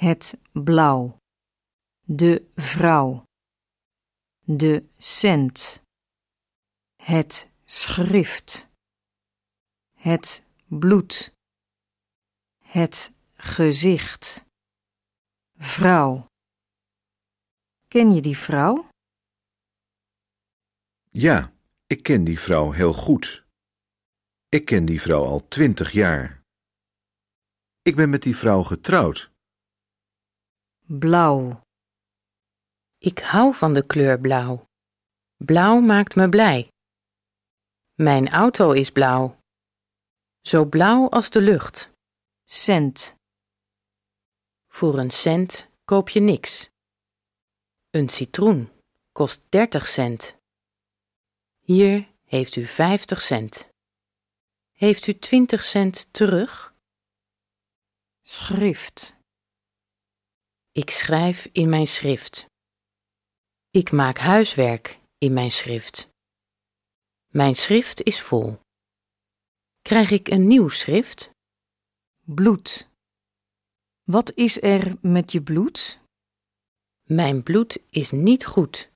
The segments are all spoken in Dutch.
het blauw, de vrouw, de cent, het schrift, het bloed, het gezicht, vrouw. Ken je die vrouw? Ja, ik ken die vrouw heel goed. Ik ken die vrouw al twintig jaar. Ik ben met die vrouw getrouwd. Blauw. Ik hou van de kleur blauw. Blauw maakt me blij. Mijn auto is blauw. Zo blauw als de lucht. Cent. Voor een cent koop je niks. Een citroen kost 30 cent. Hier heeft u 50 cent. Heeft u 20 cent terug? Schrift. Ik schrijf in mijn schrift. Ik maak huiswerk in mijn schrift. Mijn schrift is vol. Krijg ik een nieuw schrift? Bloed. Wat is er met je bloed? Mijn bloed is niet goed.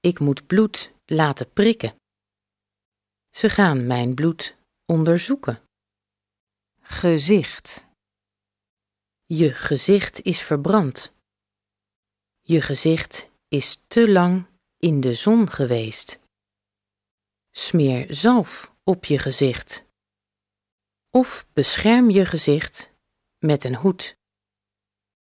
Ik moet bloed laten prikken. Ze gaan mijn bloed onderzoeken. Gezicht. Je gezicht is verbrand. Je gezicht is te lang in de zon geweest. Smeer zalf op je gezicht. Of bescherm je gezicht met een hoed.